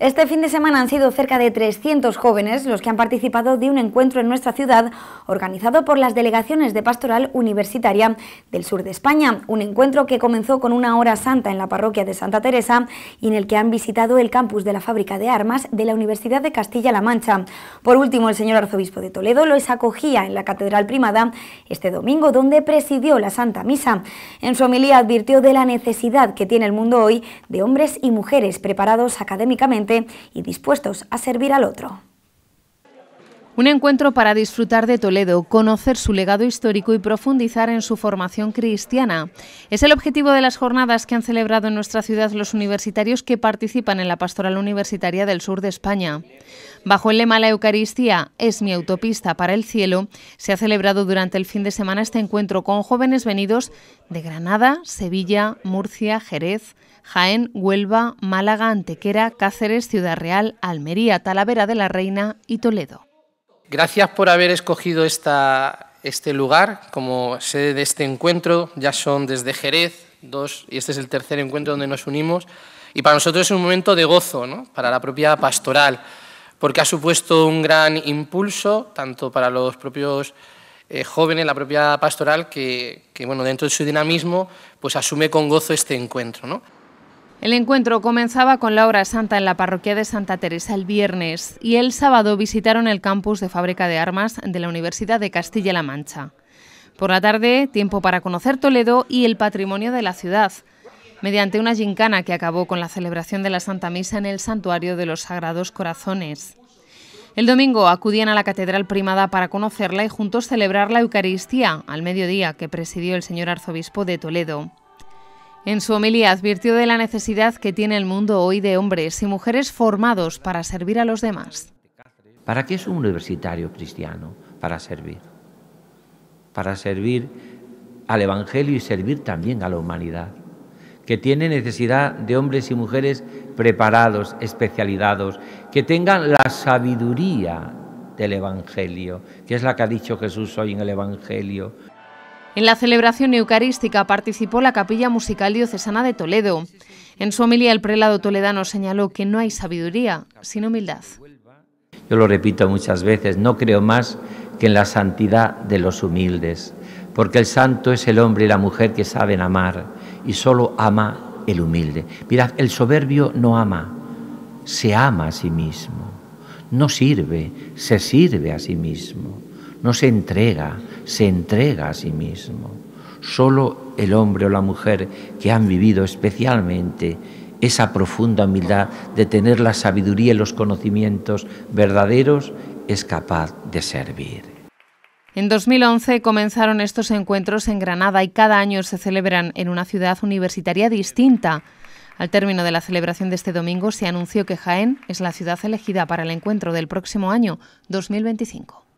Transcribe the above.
Este fin de semana han sido cerca de 300 jóvenes los que han participado de un encuentro en nuestra ciudad organizado por las delegaciones de Pastoral Universitaria del sur de España, un encuentro que comenzó con una hora santa en la parroquia de Santa Teresa y en el que han visitado el campus de la fábrica de armas de la Universidad de Castilla-La Mancha. Por último, el señor arzobispo de Toledo los acogía en la Catedral Primada este domingo donde presidió la Santa Misa. En su homilía advirtió de la necesidad que tiene el mundo hoy de hombres y mujeres preparados académicamente y dispuestos a servir al otro. Un encuentro para disfrutar de Toledo, conocer su legado histórico y profundizar en su formación cristiana. Es el objetivo de las jornadas que han celebrado en nuestra ciudad los universitarios que participan en la Pastoral Universitaria del Sur de España. Bajo el lema La Eucaristía es mi autopista para el cielo, se ha celebrado durante el fin de semana este encuentro con jóvenes venidos de Granada, Sevilla, Murcia, Jerez, Jaén, Huelva, Málaga, Antequera, Cáceres, Ciudad Real, Almería, Talavera de la Reina y Toledo gracias por haber escogido este lugar como sede de este encuentro. Ya son desde Jerez dos, y este es el tercer encuentro donde nos unimos. Y para nosotros es un momento de gozo, para la propia pastoral, porque ha supuesto un gran impulso, tanto para los propios eh, jóvenes, la propia pastoral, que, bueno, dentro de su dinamismo, pues asume con gozo este encuentro. El encuentro comenzaba con la obra santa en la parroquia de Santa Teresa el viernes y el sábado visitaron el campus de fábrica de armas de la Universidad de Castilla-La Mancha. Por la tarde, tiempo para conocer Toledo y el patrimonio de la ciudad, mediante una gincana que acabó con la celebración de la Santa Misa en el Santuario de los Sagrados Corazones. El domingo acudían a la Catedral Primada para conocerla y juntos celebrar la Eucaristía al mediodía que presidió el señor arzobispo de Toledo. En su homilía advirtió de la necesidad que tiene el mundo hoy de hombres y mujeres formados para servir a los demás. ¿Para qué es un universitario cristiano? Para servir. Para servir al Evangelio y servir también a la humanidad, que tiene necesidad de hombres y mujeres preparados, especializados, que tengan la sabiduría del Evangelio, que es la que ha dicho Jesús hoy en el Evangelio, en la celebración eucarística participó la Capilla Musical Diocesana de Toledo. En su homilía el prelado toledano señaló que no hay sabiduría sin humildad. Yo lo repito muchas veces, no creo más que en la santidad de los humildes, porque el santo es el hombre y la mujer que saben amar y solo ama el humilde. Mirad, el soberbio no ama, se ama a sí mismo, no sirve, se sirve a sí mismo no se entrega, se entrega a sí mismo. Solo el hombre o la mujer que han vivido especialmente esa profunda humildad de tener la sabiduría y los conocimientos verdaderos es capaz de servir. En 2011 comenzaron estos encuentros en Granada y cada año se celebran en una ciudad universitaria distinta. Al término de la celebración de este domingo se anunció que Jaén es la ciudad elegida para el encuentro del próximo año 2025.